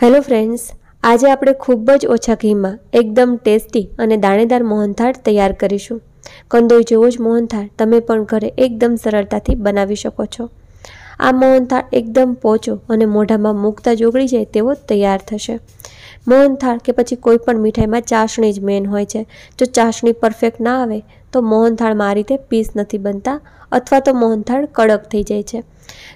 hello friends આજે આપણે ખૂબ જ ઓછા ઘીમાં એકદમ ટેસ્ટી અને દાણેદાર મોહનથાળ તૈયાર કરીશું કંદોઈ જેવો જ મોહનથાળ તમે પણ ઘરે એકદમ સરળતાથી બનાવી શકો છો આ મોહનથાળ એકદમ પોચો અને મોઢામાં મૂકતા જ ઓગળી જાય તેવો તૈયાર થશે મોહનથાળ કે પછી કોઈ પણ મીઠાઈમાં ચાસણી જ મેન હોય છે જો ચાસણી પરફેક્ટ ના આવે તો મોહનથાળમાં આ રીતે પીસ નથી બનતા અથવા તો મોહનથાળ કડક થઈ જાય છે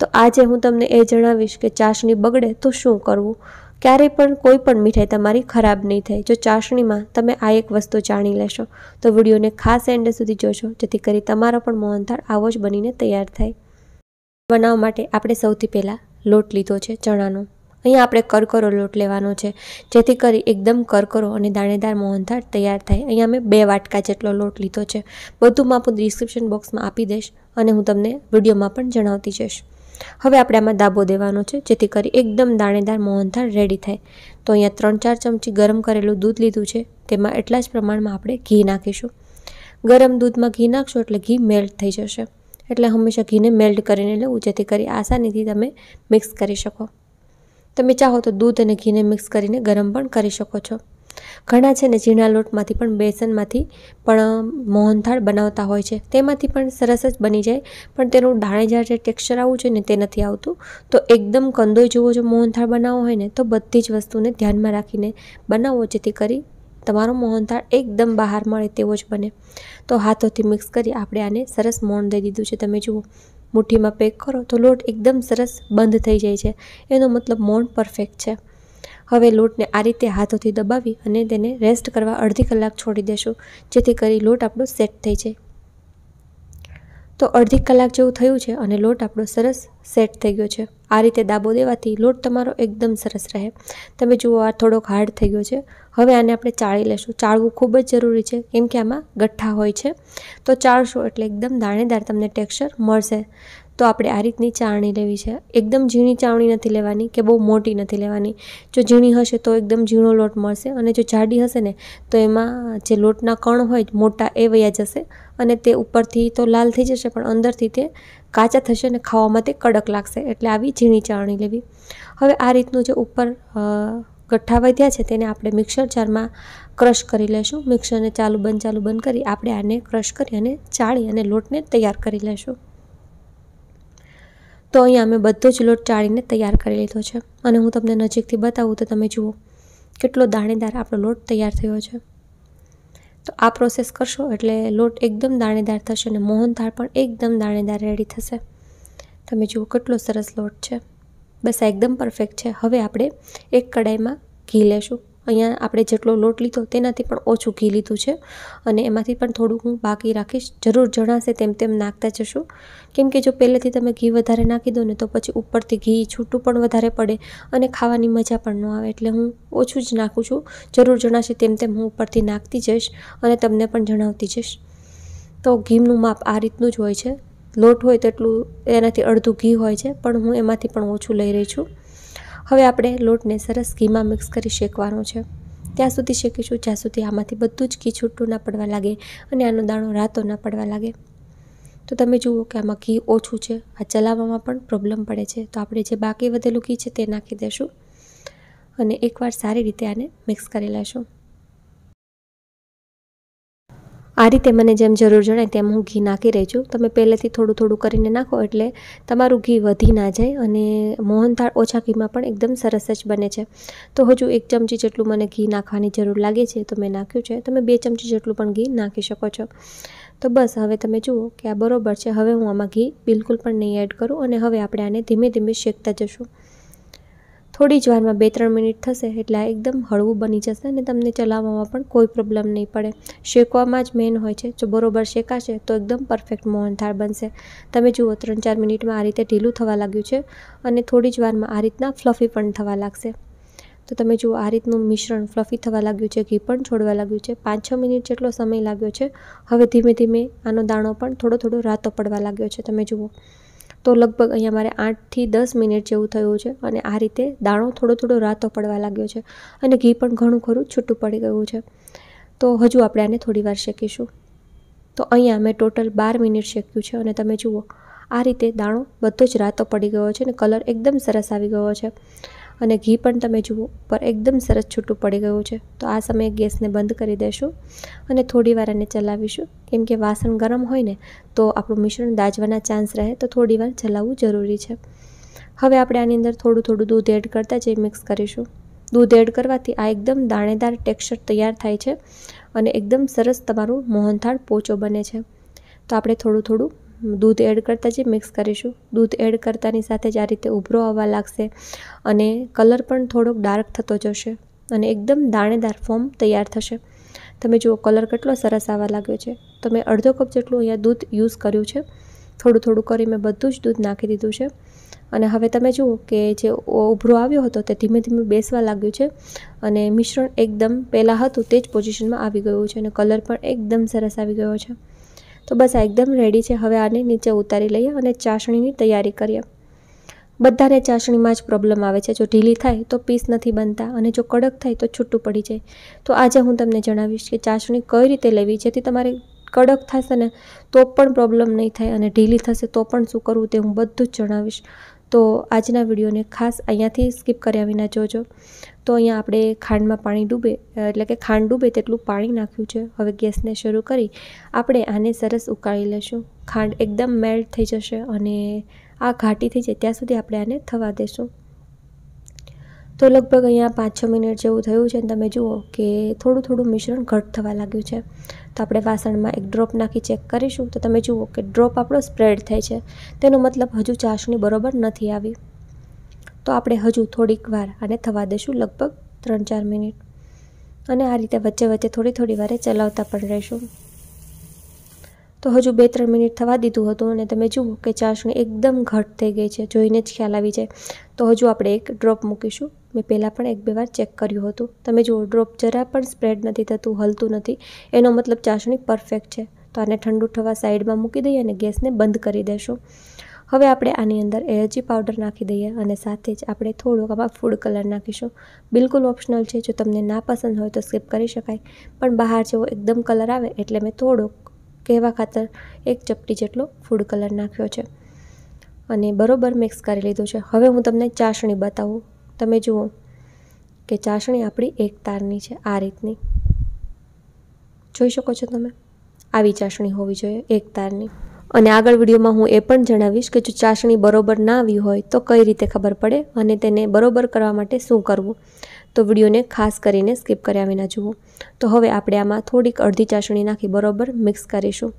તો આજે હું તમને એ જણાવીશ કે ચાસણી બગડે તો શું કરવું ક્યારેય પણ કોઈ પણ મીઠાઈ તમારી ખરાબ નહીં થાય જો ચાસણીમાં તમે આ એક વસ્તુ જાણી લેશો તો વિડીયોને ખાસ એન્ડ સુધી જોશો જેથી કરી તમારો પણ મોહનથાળ આવો જ બનીને તૈયાર થાય બનાવવા માટે આપણે સૌથી પહેલાં લોટ લીધો છે ચણાનો અહીંયા આપણે કરકરો લોટ લેવાનો છે જેથી કરી એકદમ કરકરો અને દાણેદાર મોહનથાળ તૈયાર થાય અહીંયા મેં બે વાટકા જેટલો લોટ લીધો છે બધું માપું હું ડિસ્ક્રિપ્શન બોક્સમાં આપી દઈશ અને હું તમને વિડીયોમાં પણ જણાવતી જઈશ હવે આપણે આમાં દાબો દેવાનો છે જેથી કરી એકદમ દાણેદાર મોહનથાળ રેડી થાય તો અહીંયા ત્રણ ચાર ચમચી ગરમ કરેલું દૂધ લીધું છે તેમાં એટલા જ પ્રમાણમાં આપણે ઘી નાખીશું ગરમ દૂધમાં ઘી નાખશો એટલે ઘી મેલ્ટ થઈ જશે એટલે હંમેશા ઘીને મેલ્ટ કરીને લેવું જેથી કરી આસાનીથી તમે મિક્સ કરી શકો તમે ચાહો તો દૂધ અને ઘીને મિક્સ કરીને ગરમ પણ કરી શકો છો ઘણા છે ને ઝીણા લોટમાંથી પણ બેસનમાંથી પણ મોહનથાળ બનાવતા હોય છે તેમાંથી પણ સરસ જ બની જાય પણ તેનું દાણેદાર જે ટેક્સચર આવવું જોઈએ ને તે નથી આવતું તો એકદમ કંદોય જુઓ જો મોહનથાળ બનાવવો હોય ને તો બધી જ વસ્તુને ધ્યાનમાં રાખીને બનાવવો જેથી કરી તમારો મોહનથાળ એકદમ બહાર મળે તેવો જ બને તો હાથોથી મિક્સ કરી આપણે આને સરસ મોણ દઈ દીધું છે તમે જુઓ મુઠ્ઠીમાં પેક કરો તો લોટ એકદમ સરસ બંધ થઈ જાય છે એનો મતલબ મોણ પરફેક્ટ છે હવે લોટને આ રીતે હાથોથી દબાવી અને તેને રેસ્ટ કરવા અડધી કલાક છોડી દેશું જેથી કરી લોટ આપણો સેટ થઈ જાય તો અડધી કલાક જેવું થયું છે અને લોટ આપણો સરસ સેટ થઈ ગયો છે આ રીતે દાબો દેવાથી લોટ તમારો એકદમ સરસ રહે તમે જુઓ આ થોડોક હાર્ડ થઈ ગયો છે હવે આને આપણે ચાળી લેશું ચાળવું ખૂબ જ જરૂરી છે કેમ કે આમાં ગઠ્ઠા હોય છે તો ચાળશો એટલે એકદમ દાણેદાર તમને ટેક્સચર મળશે તો આપણે આ રીતની ચાળણી લેવી છે એકદમ ઝીણી ચાવણી નથી લેવાની કે બહુ મોટી નથી લેવાની જો ઝીણી હશે તો એકદમ ઝીણો લોટ મળશે અને જો જાડી હશે ને તો એમાં જે લોટના કણ હોય મોટા એ વયા જશે અને તે ઉપરથી તો લાલ થઈ જશે પણ અંદરથી તે કાચા થશે અને ખાવામાં તે કડક લાગશે એટલે આવી ઝીણી ચાવણી લેવી હવે આ રીતનું જે ઉપર ગઠ્ઠા વધ્યા છે તેને આપણે મિક્સર જારમાં ક્રશ કરી લેશું મિક્સરને ચાલુ બંધ ચાલુ બંધ કરી આપણે આને ક્રશ કરી અને ચાળી અને લોટને તૈયાર કરી લેશું તો અહીંયા અમે બધો જ લોટ ચાળીને તૈયાર કરી લીધો છે અને હું તમને નજીકથી બતાવું તો તમે જુઓ કેટલો દાણેદાર આપણો લોટ તૈયાર થયો છે તો આ પ્રોસેસ કરશો એટલે લોટ એકદમ દાણેદાર થશે અને મોહનથાળ પણ એકદમ દાણેદાર રેડી થશે તમે જુઓ કેટલો સરસ લોટ છે બસ આ એકદમ પરફેક્ટ છે હવે આપણે એક કડાઈમાં ઘી લેશું અહીંયા આપણે જેટલો લોટ લીધો તેનાથી પણ ઓછું ઘી લીધું છે અને એમાંથી પણ થોડુંક હું બાકી રાખીશ જરૂર જણાશે તેમ તેમ નાખતા જશું કેમ કે જો પહેલેથી તમે ઘી વધારે નાખી દો ને તો પછી ઉપરથી ઘી છૂટું પણ વધારે પડે અને ખાવાની મજા પણ ન આવે એટલે હું ઓછું જ નાખું છું જરૂર જણાશે તેમ તેમ હું ઉપરથી નાખતી જઈશ અને તમને પણ જણાવતી જઈશ તો ઘીનું માપ આ રીતનું જ હોય છે લોટ હોય તેટલું એનાથી અડધું ઘી હોય છે પણ હું એમાંથી પણ ઓછું લઈ રહી છું હવે આપણે લોટને સરસ ઘીમાં મિક્સ કરી શેકવાનો છે ત્યાં સુધી શેકીશું જ્યાં સુધી આમાંથી બધું જ ઘી છૂટું ના પડવા લાગે અને આનો દાણો રાતો ના પડવા લાગે તો તમે જુઓ કે આમાં ઘી ઓછું છે આ ચલાવવામાં પણ પ્રોબ્લેમ પડે છે તો આપણે જે બાકી વધેલું ઘી છે તે નાખી દેશું અને એકવાર સારી રીતે આને મિક્સ કરી લેશું આ રીતે મને જેમ જરૂર જણાય તેમ હું ઘી નાખી રહી છું તમે પહેલેથી થોડું થોડું કરીને નાખો એટલે તમારું ઘી વધી ના જાય અને મોહનથાળ ઓછા ઘીમાં પણ એકદમ સરસ જ બને છે તો હજુ એક ચમચી જેટલું મને ઘી નાખવાની જરૂર લાગે છે તો મેં નાખ્યું છે તમે બે ચમચી જેટલું પણ ઘી નાખી શકો છો તો બસ હવે તમે જુઓ કે આ બરોબર છે હવે હું આમાં ઘી બિલકુલ પણ નહીં એડ કરું અને હવે આપણે આને ધીમે ધીમે શેકતા જશું થોડી જ વારમાં બે ત્રણ મિનિટ થશે એટલે આ એકદમ હળવું બની જશે અને તમને ચલાવવામાં પણ કોઈ પ્રોબ્લેમ નહીં પડે શેકવામાં જ મેન હોય છે જો બરોબર શેકાશે તો એકદમ પરફેક્ટ મોહન થાળ બનશે તમે જુઓ ત્રણ ચાર મિનિટમાં આ રીતે ઢીલું થવા લાગ્યું છે અને થોડી જ વારમાં આ રીતના ફ્લફી પણ થવા લાગશે તો તમે જુઓ આ રીતનું મિશ્રણ ફ્લફી થવા લાગ્યું છે ઘી પણ છોડવા લાગ્યું છે પાંચ છ મિનિટ જેટલો સમય લાગ્યો છે હવે ધીમે ધીમે આનો દાણો પણ થોડો થોડો રાતો પડવા લાગ્યો છે તમે જુઓ તો લગભગ અહીંયા મારે આઠથી દસ મિનિટ જેવું થયું છે અને આ રીતે દાણો થોડો થોડો રાતો પડવા લાગ્યો છે અને ઘી પણ ઘણું ખરું છૂટું પડી ગયું છે તો હજુ આપણે આને થોડી વાર શેકીશું તો અહીંયા મેં ટોટલ બાર મિનિટ શેક્યું છે અને તમે જુઓ આ રીતે દાણો બધો જ રાતો પડી ગયો છે અને કલર એકદમ સરસ આવી ગયો છે અને ઘી પણ તમે જુઓ પર એકદમ સરસ છૂટું પડી ગયું છે તો આ સમયે ગેસને બંધ કરી દેશું અને થોડી વાર એને ચલાવીશું કેમ કે વાસણ ગરમ હોય ને તો આપણું મિશ્રણ દાજવાના ચાન્સ રહે તો થોડી વાર ચલાવવું જરૂરી છે હવે આપણે આની અંદર થોડું થોડું દૂધ એડ કરતા જઈ મિક્સ કરીશું દૂધ એડ કરવાથી આ એકદમ દાણેદાર ટેક્સચર તૈયાર થાય છે અને એકદમ સરસ તમારું મોહનથાળ પોચો બને છે તો આપણે થોડું થોડું દૂધ એડ કરતા જ મિક્સ કરીશું દૂધ એડ કરતાની સાથે જ આ રીતે ઉભરો આવવા લાગશે અને કલર પણ થોડોક ડાર્ક થતો જશે અને એકદમ દાણેદાર ફોર્મ તૈયાર થશે તમે જુઓ કલર કેટલો સરસ આવવા લાગ્યો છે તો મેં અડધો કપ જેટલું અહીંયા દૂધ યુઝ કર્યું છે થોડું થોડું કરી મેં બધું જ દૂધ નાખી દીધું છે અને હવે તમે જુઓ કે જે ઉભરો આવ્યો હતો તે ધીમે ધીમે બેસવા લાગ્યું છે અને મિશ્રણ એકદમ પહેલાં હતું તે જ પોઝિશનમાં આવી ગયું છે અને કલર પણ એકદમ સરસ આવી ગયો છે તો બસ આ એકદમ રેડી છે હવે આને નીચે ઉતારી લઈએ અને ચાસણીની તૈયારી કરીએ બધાને ચાસણીમાં જ પ્રોબ્લેમ આવે છે જો ઢીલી થાય તો પીસ નથી બનતા અને જો કડક થાય તો છૂટું પડી જાય તો આજે હું તમને જણાવીશ કે ચાસણી કઈ રીતે લેવી જેથી તમારે કડક થશે ને તો પણ પ્રોબ્લેમ નહીં થાય અને ઢીલી થશે તો પણ શું કરવું તે હું બધું જ જણાવીશ તો આજના વિડીયોને ખાસ અહીંયાથી સ્કીપ કર્યા વિના જોજો તો અહીંયા આપણે ખાંડમાં પાણી ડૂબે એટલે કે ખાંડ ડૂબે તેટલું પાણી નાખ્યું છે હવે ગેસને શરૂ કરી આપણે આને સરસ ઉકાળી લેશું ખાંડ એકદમ મેલ્ટ થઈ જશે અને આ ઘાટી થઈ જાય ત્યાં સુધી આપણે આને થવા દેશું તો લગભગ અહીંયા પાંચ છ મિનિટ જેવું થયું છે અને તમે જુઓ કે થોડું થોડું મિશ્રણ ઘટ થવા લાગ્યું છે તો આપણે વાસણમાં એક ડ્રોપ નાખી ચેક કરીશું તો તમે જુઓ કે ડ્રોપ આપણો સ્પ્રેડ થાય છે તેનો મતલબ હજુ ચાસણી બરોબર નથી આવી તો આપણે હજુ થોડીક વાર આને થવા દઈશું લગભગ ત્રણ ચાર મિનિટ અને આ રીતે વચ્ચે વચ્ચે થોડી થોડી વારે ચલાવતા પણ રહીશું તો હજુ બે ત્રણ મિનિટ થવા દીધું હતું અને તમે જુઓ કે ચાસણી એકદમ ઘટ થઈ ગઈ છે જોઈને જ ખ્યાલ આવી જાય તો હજુ આપણે એક ડ્રોપ મૂકીશું મેં પહેલાં પણ એક બે વાર ચેક કર્યું હતું તમે જુઓ ડ્રોપ જરા પણ સ્પ્રેડ નથી થતું હલતું નથી એનો મતલબ ચાસણી પરફેક્ટ છે તો આને ઠંડુ થવા સાઈડમાં મૂકી દઈએ અને ગેસને બંધ કરી દેશું હવે આપણે આની અંદર એલર્જી પાવડર નાખી દઈએ અને સાથે જ આપણે થોડોક આમાં ફૂડ કલર નાખીશું બિલકુલ ઓપ્શનલ છે જો તમને ના પસંદ હોય તો સ્કીપ કરી શકાય પણ બહાર જેવો એકદમ કલર આવે એટલે મેં થોડોક કહેવા ખાતર એક ચપટી જેટલો ફૂડ કલર નાખ્યો છે અને બરોબર મિક્સ કરી લીધું છે હવે હું તમને ચાસણી બતાવું તમે જુઓ કે ચાસણી આપણી એક તારની છે આ રીતની જોઈ શકો છો તમે આવી ચાસણી હોવી જોઈએ એક તારની અને આગળ વિડીયોમાં હું એ પણ જણાવીશ કે જો ચાસણી બરોબર ના આવી હોય તો કઈ રીતે ખબર પડે અને તેને બરોબર કરવા માટે શું કરવું તો વિડીયોને ખાસ કરીને સ્કીપ કર્યા વિના જુઓ તો હવે આપણે આમાં થોડીક અડધી ચાસણી નાખી બરોબર મિક્સ કરીશું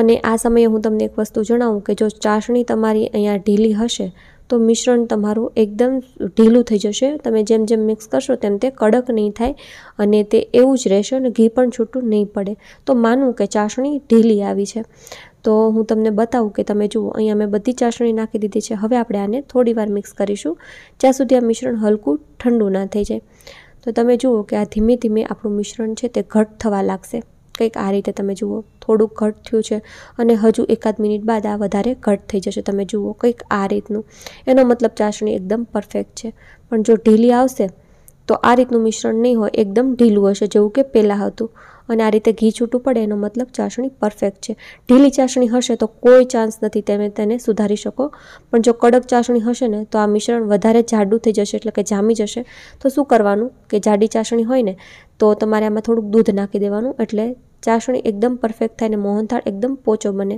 અને આ સમયે હું તમને એક વસ્તુ જણાવું કે જો ચાસણી તમારી અહીંયા ઢીલી હશે તો મિશ્રણ તમારું એકદમ ઢીલું થઈ જશે તમે જેમ જેમ મિક્સ કરશો તેમ તે કડક નહીં થાય અને તે એવું જ રહેશે અને ઘી પણ છૂટું નહીં પડે તો માનું કે ચાસણી ઢીલી આવી છે તો હું તમને બતાવું કે તમે જુઓ અહીંયા મેં બધી ચાસણી નાખી દીધી છે હવે આપણે આને થોડીવાર મિક્સ કરીશું જ્યાં સુધી આ મિશ્રણ હલકું ઠંડુ ના થઈ જાય તો તમે જુઓ કે આ ધીમે ધીમે આપણું મિશ્રણ છે તે ઘટ થવા લાગશે કંઈક આ રીતે તમે જુઓ થોડુંક ઘટ થયું છે અને હજુ એકાદ મિનિટ બાદ આ વધારે ઘટ થઈ જશે તમે જુઓ કંઈક આ રીતનું એનો મતલબ ચાસણી એકદમ પરફેક્ટ છે પણ જો ઢીલી આવશે તો આ રીતનું મિશ્રણ નહીં હોય એકદમ ઢીલું હશે જેવું કે પહેલાં હતું અને આ રીતે ઘી છૂટું પડે એનો મતલબ ચાસણી પરફેક્ટ છે ઢીલી ચાસણી હશે તો કોઈ ચાન્સ નથી તમે તેને સુધારી શકો પણ જો કડક ચાસણી હશે ને તો આ મિશ્રણ વધારે જાડું થઈ જશે એટલે કે જામી જશે તો શું કરવાનું કે જાડી ચાસણી હોય ને તો તમારે આમાં થોડુંક દૂધ નાખી દેવાનું એટલે ચાસણી એકદમ પરફેક્ટ થાય અને મોહનથાળ એકદમ પોચો બને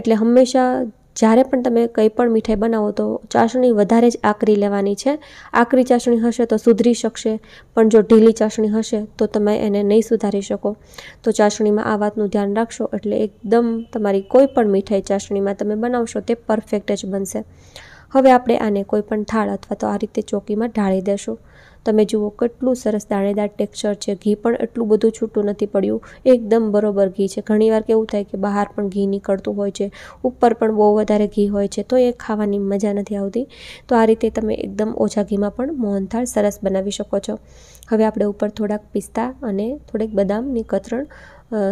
એટલે હંમેશા જ્યારે પણ તમે કંઈ પણ મીઠાઈ બનાવો તો ચાસણી વધારે જ આકરી લેવાની છે આકરી ચાસણી હશે તો સુધરી શકશે પણ જો ઢીલી ચાસણી હશે તો તમે એને નહીં સુધારી શકો તો ચાસણીમાં આ વાતનું ધ્યાન રાખશો એટલે એકદમ તમારી કોઈ પણ મીઠાઈ ચાસણીમાં તમે બનાવશો તે પરફેક્ટ જ બનશે હવે આપણે આને કોઈ પણ થાળ અથવા તો આ રીતે ચોકીમાં ઢાળી દેશું તમે જુઓ કેટલું સરસ દાણેદાર ટેક્સચર છે ઘી પણ એટલું બધું છૂટું નથી પડ્યું એકદમ બરોબર ઘી છે ઘણીવાર કેવું થાય કે બહાર પણ ઘી નીકળતું હોય છે ઉપર પણ બહુ વધારે ઘી હોય છે તો એ ખાવાની મજા નથી આવતી તો આ રીતે તમે એકદમ ઓછા ઘીમાં પણ મોહનથાળ સરસ બનાવી શકો છો હવે આપણે ઉપર થોડાક પિસ્તા અને થોડેક બદામની કતરણ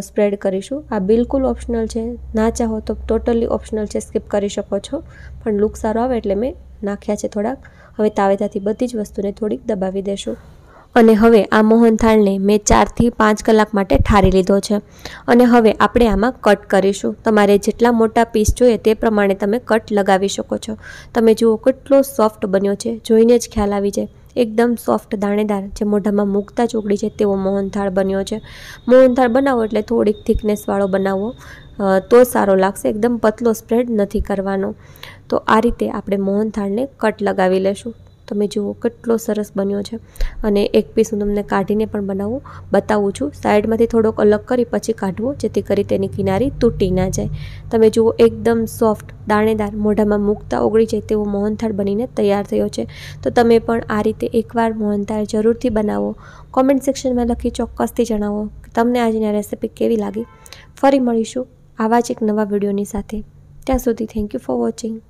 સ્પ્રેડ કરીશું આ બિલકુલ ઓપ્શનલ છે ના ચાહો તો ટોટલી ઓપ્શનલ છે સ્કીપ કરી શકો છો પણ લુક સારો આવે એટલે મેં નાખ્યા છે થોડાક હવે તાવેતાથી બધી જ વસ્તુને થોડીક દબાવી દેશું અને હવે આ મોહનથાળને મેં ચારથી પાંચ કલાક માટે ઠારી લીધો છે અને હવે આપણે આમાં કટ કરીશું તમારે જેટલા મોટા પીસ જોઈએ તે પ્રમાણે તમે કટ લગાવી શકો છો તમે જુઓ કેટલો સોફ્ટ બન્યો છે જોઈને જ ખ્યાલ આવી જાય એકદમ સોફ્ટ દાણેદાર જે મોઢામાં મૂકતા ચોકડી છે તેવો મોહનથાળ બન્યો છે મોહનથાળ બનાવો એટલે થોડીક થિકનેસવાળો બનાવો તો સારો લાગશે એકદમ પતલો સ્પ્રેડ નથી કરવાનો તો આ રીતે આપણે મોહનથાળને કટ લગાવી લેશું તમે જુઓ કેટલો સરસ બન્યો છે અને એક પીસ હું તમને કાઢીને પણ બનાવું બતાવું છું સાઈડમાંથી થોડોક અલગ કરી પછી કાઢવો જેથી કરી તેની કિનારી તૂટી ના જાય તમે જુઓ એકદમ સોફ્ટ દાણેદાર મોઢામાં મૂકતા ઓગળી જાય તેવો મોહનથાળ બનીને તૈયાર થયો છે તો તમે પણ આ રીતે એકવાર મોહનથાળ જરૂરથી બનાવો કોમેન્ટ સેક્શનમાં લખી ચોક્કસથી જણાવો કે તમને આજની રેસિપી કેવી લાગી ફરી મળીશું આવા જ એક નવા વિડીયોની સાથે ત્યાં સુધી થેન્ક યુ ફોર વોચિંગ